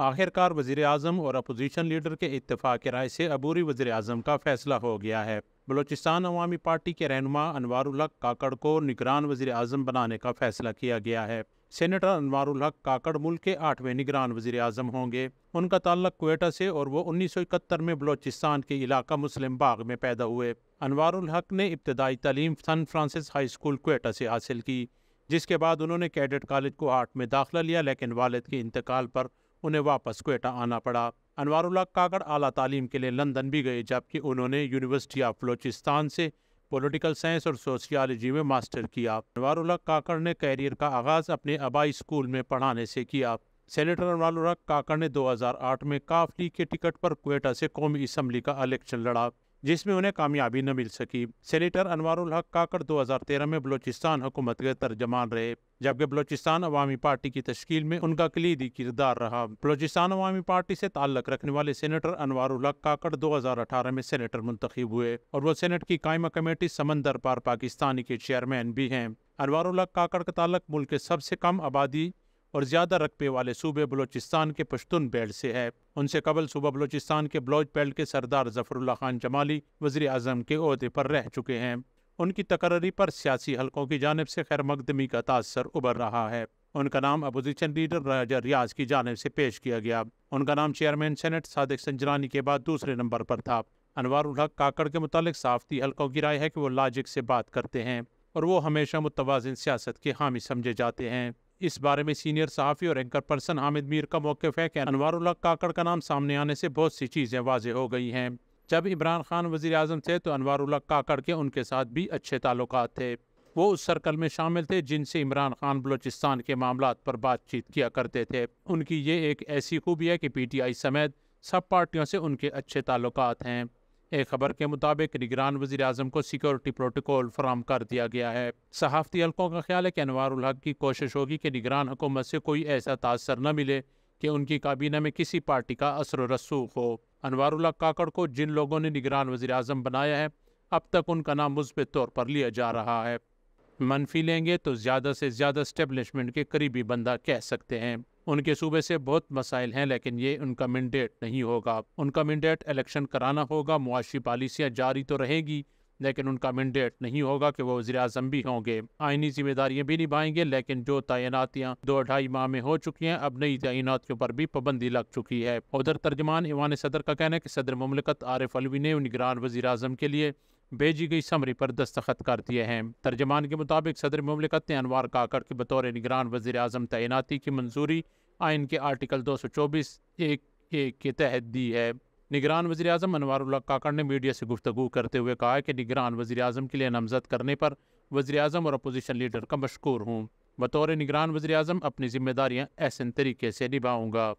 आखिरकार वजीर अजम और अपोजीशन लीडर के इतफाक राय से अबूरी वजी अजम का फैसला हो गया है बलोचिस्तान अवामी पार्टी के रहनुमा अनवर हक काकड़ को निगरान वजी अजम बनाने का फैसला किया गया है सेनेटर अनवर हक काकड़ मुल्क के आठवें निगरान वजीर अजम होंगे उनका ताल्लक कोयटा से और वो उन्नीस सौ इकहत्तर में बलोचिस्तान के इलाका मुस्लिम बाग में पैदा हुए अनवर हक ने इब्तदाई तलीम सन फ्रांसिस हाई स्कूल कोयटा से हासिल की जिसके बाद उन्होंने कैडेट कॉलेज को आठ में दाखिला लिया लेकिन वालद के इंतकाल पर उन्हें वापस कोयटा आना पड़ा अनवारुल्ला काकड़ आला तालीम के लिए लंदन भी गए जबकि उन्होंने यूनिवर्सिटी ऑफ बलोचिस्तान से पॉलिटिकल साइंस और सोशियोलॉजी में मास्टर किया उल्ला काकड़ ने कैरियर का आगाज़ अपने आबाई स्कूल में पढ़ाने से किया सेनेटर अनवारुल्ला काकड़ ने 2008 में काफ लीग के टिकट पर कोयटा से कौमी इसम्बली का इलेक्शन लड़ा जिसमें उन्हें कामयाबी न मिल सकी सेनेटर अनवारुल हक काकड़ 2013 में बलोचिस्तान हुकूमत के तर्जमान रहे जबकि बलोचिस्तान अवामी पार्टी की तश्कील में उनका कलीदी किरदार रहा बलोचिस्तान अवामी पार्टी से ताल्लक रखने वाले सेनेटर अनवारुल हक हजार 2018 में सेनेटर मुंतखब हुए और वो सेनेट की कायमा कमेटी समंदर पार पाकिस्तानी के चेयरमैन भी हैं अनवारुल हक काकड़ का ताल्लक मुल्क के सबसे कम आबादी और ज़्यादा रकबे वाले सूबे बलोचिस्तान के पश्तून बेल्ट से है उनसे कबल सूबा बलोचिस्तान के बलौच बेल्ट के सरदार जफरुल्ला खान जमाली वजी अजम के अहदे पर रह चुके हैं उनकी तकर्री पर सियासी हलकों की जानब से खैर मकदमी का तासर उभर रहा है उनका नाम अपोजिशन लीडर राजा रियाज की जानब से पेश किया गया उनका नाम चेयरमैन सेनेट सादिक संजरानी के बाद दूसरे नंबर पर था अनवर उलहक काकड़ के मुतालिक साफती हलकों की राय है कि वो लाजिक से बात करते हैं और वो हमेशा मुतवाजन सियासत के हामी समझे जाते हैं इस बारे में सीनियर सहाफ़ी और एंकर पर्सन हामिद मीर का मौकफ है कि अनवारुल्ला काकड़ का नाम सामने आने से बहुत सी चीज़ें वाज हो गई हैं जब इमरान खान वजी अजम थे तो अनवारुल्ला काकड़ के उनके साथ भी अच्छे ताल्लुक थे वो उस सर्कल में शामिल थे जिनसे इमरान खान बलोचिस्तान के मामला पर बातचीत किया करते थे उनकी ये एक ऐसी खूबी है कि पी टी आई समेत सब पार्टियों से उनके अच्छे ताल्लुक हैं एक खबर के मुताबिक निगरान वजी अजम को सिक्योरिटी प्रोटोकॉल फराम कर दिया गया है सहाफ़ती हलकों का ख्याल है कि अनवर उलहक की कोशिश होगी कि निगरान हुकूमत से कोई ऐसा तासर न मिले कि उनकी काबीना में किसी पार्टी का असर रसूख हो अनवर उलहक काकड़ को जिन लोगों ने निगरान वजी अजम बनाया है अब तक उनका नाम मुस्बित तौर पर लिया जा रहा है मनफी लेंगे तो ज़्यादा से ज़्यादा स्टेबलिशमेंट के करीबी बंदा कह सकते हैं उनके सूबे से बहुत मसाइल हैं लेकिन ये उनका मैंडेट नहीं होगा उनका मैंडेट इलेक्शन कराना होगा मुआशी पॉलिसियाँ जारी तो रहेगी लेकिन उनका मैंडेट नहीं होगा कि वो वजी अजम भी होंगे आइनी जिम्मेदारियाँ भी निभाएंगे लेकिन जो तैनातियाँ दो ढाई माह में हो चुकी हैं अब नई तैनात के ऊपर भी पाबंदी लग चुकी है उधर तर्जमान ईवान सदर का कहना है कि सदर ममलिकत आरिफ अलवी ने निगरान वजी अजम के लिए भेजी गई समरी पर दस्तखत कर दिए हैं तर्जमान के मुताबिक सदर ममलिकत ने अनवार काकड़ के बतौर निगरान वजी अजम तैनाती की मंजूरी आइन के आर्टिकल दो सौ चौबीस एक एक के तहत दी है निगरान वजी अजम अनवर काकड़ ने मीडिया से गुफ्तु करते हुए कहा कि निगरान वजी अजम के लिए नामजद करने पर वजर अजम और अपोजीशन लीडर का मशहूर हूँ बतौर निगरान वजी अजम अपनी जिम्मेदारियाँ ऐसे तरीके से निभाऊँगा